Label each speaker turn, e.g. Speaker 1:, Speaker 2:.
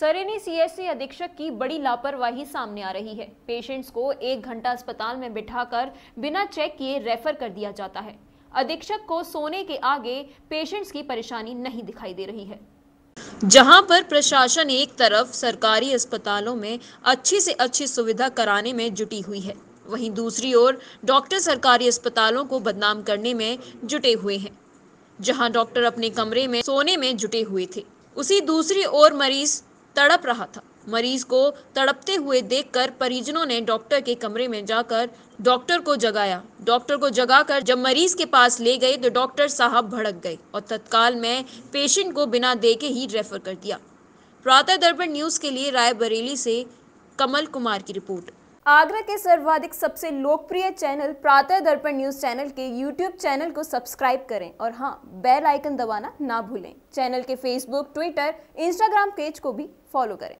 Speaker 1: सरेनी सी अधीक्षक की बड़ी लापरवाही सामने आ रही है पेशेंट्स को एक घंटा अस्पताल में बिठाकर बिना चेक किए रेफर कर दिया जाता है अधीक्षक को सोने के आगे पेशेंट्स की परेशानी नहीं दिखाई दे रही है जहां पर प्रशासन एक तरफ सरकारी अस्पतालों में अच्छी से अच्छी सुविधा कराने में जुटी हुई है वहीं दूसरी ओर डॉक्टर सरकारी अस्पतालों को बदनाम करने में जुटे हुए हैं जहां डॉक्टर अपने कमरे में सोने में जुटे हुए थे उसी दूसरी ओर मरीज तड़प रहा था मरीज को तड़पते हुए देखकर परिजनों ने डॉक्टर के कमरे में जाकर डॉक्टर को जगाया डॉक्टर को जगाकर जब मरीज के पास ले गए तो डॉक्टर साहब भड़क गए और तत्काल में पेशेंट को बिना देखे ही रेफर कर दिया प्रातः दर्पण न्यूज़ के लिए रायबरेली से कमल कुमार की रिपोर्ट आगरा के सर्वाधिक सबसे लोकप्रिय channel Pratah Darpan news channel के यूट्यूब चैनल को सब्सक्राइब करें और हाँ बेल आइकन दबाना ना भूलें चैनल के फेसबुक ट्विटर इंस्टाग्राम पेज को भी फॉलो करें